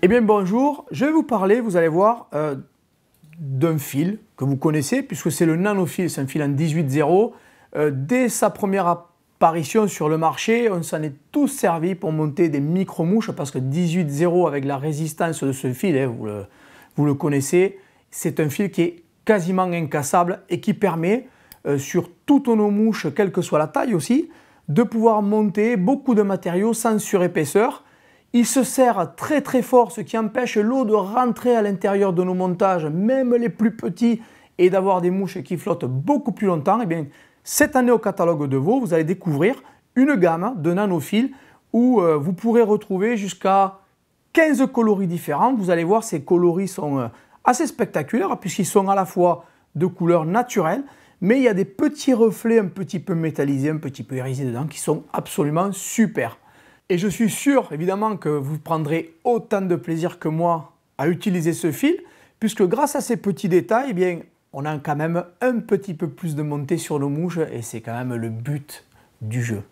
Eh bien bonjour, je vais vous parler, vous allez voir, euh, d'un fil que vous connaissez, puisque c'est le nanofil, c'est un fil en 18.0. Euh, dès sa première apparition sur le marché, on s'en est tous servi pour monter des micro-mouches, parce que 18.0 avec la résistance de ce fil, hein, vous, le, connaissez, c'est un fil qui est quasiment incassable et qui permet, euh, sur toutes nos mouches, quelle que soit la taille aussi, de pouvoir monter beaucoup de matériaux sans surépaisseur, il se serre très très fort, ce qui empêche l'eau de rentrer à l'intérieur de nos montages, même les plus petits, et d'avoir des mouches qui flottent beaucoup plus longtemps. Et eh bien, cette année au catalogue de Vaux, vous allez découvrir une gamme de nanophiles où euh, vous pourrez retrouver jusqu'à 15 coloris différents. Vous allez voir, ces coloris sont euh, assez spectaculaires puisqu'ils sont à la fois de couleur naturelle, mais il y a des petits reflets un petit peu métallisés, un petit peu irisés dedans qui sont absolument super. Et je suis sûr, évidemment, que vous prendrez autant de plaisir que moi à utiliser ce fil, puisque grâce à ces petits détails, eh bien, on a quand même un petit peu plus de montée sur nos mouches, et c'est quand même le but du jeu.